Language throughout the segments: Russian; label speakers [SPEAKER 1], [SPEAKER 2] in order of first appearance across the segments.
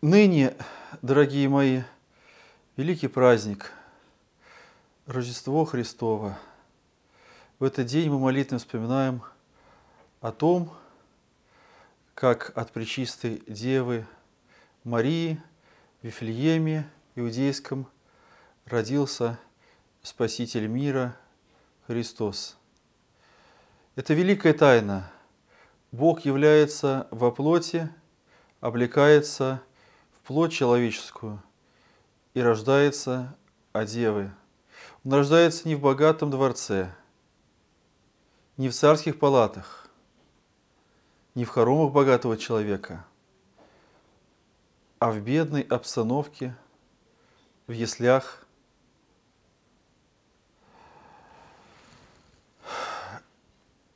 [SPEAKER 1] Ныне, дорогие мои, великий праздник – Рождество Христово. В этот день мы молитвенно вспоминаем о том, как от Пречистой Девы Марии в Вифлееме Иудейском родился Спаситель мира Христос. Это великая тайна. Бог является во плоти, облекается – плоть человеческую и рождается от девы. Он рождается не в богатом дворце, не в царских палатах, не в хоромах богатого человека, а в бедной обстановке, в яслях.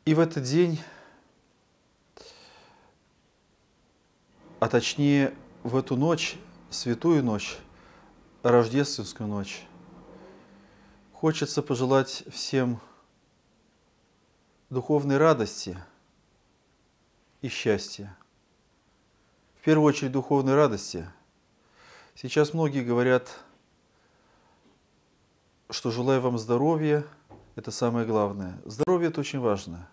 [SPEAKER 1] И в этот день, а точнее в эту ночь, святую ночь, рождественскую ночь, хочется пожелать всем духовной радости и счастья. В первую очередь духовной радости. Сейчас многие говорят, что желаю вам здоровья, это самое главное. Здоровье это очень важно,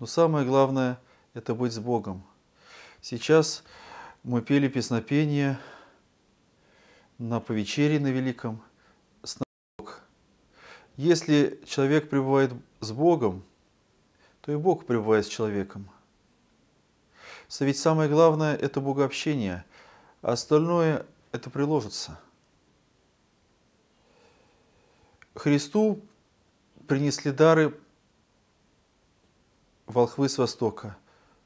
[SPEAKER 1] но самое главное это быть с Богом. Сейчас мы пели песнопение на повечере на Великом с Если человек пребывает с Богом, то и Бог пребывает с человеком. ведь самое главное – это богообщение, а остальное – это приложится. Христу принесли дары волхвы с востока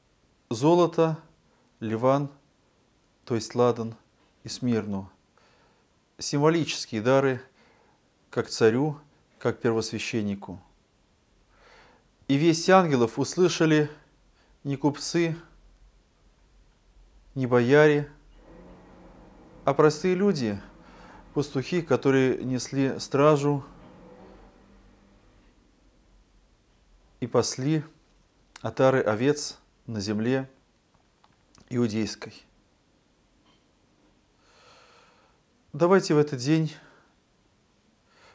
[SPEAKER 1] – золото, ливан – то есть Ладан и Смирну. Символические дары как царю, как первосвященнику. И весь ангелов услышали не купцы, не бояре, а простые люди, пастухи, которые несли стражу и пасли отары овец на земле иудейской. Давайте в этот день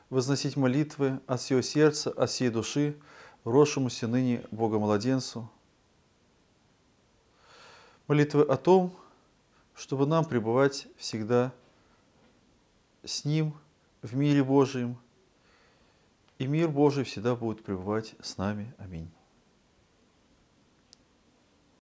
[SPEAKER 1] возносить молитвы от всего сердца, от всей души, росшемуся ныне Богомладенцу. Молитвы о том, чтобы нам пребывать всегда с Ним в мире Божьем, и мир Божий всегда будет пребывать с нами. Аминь.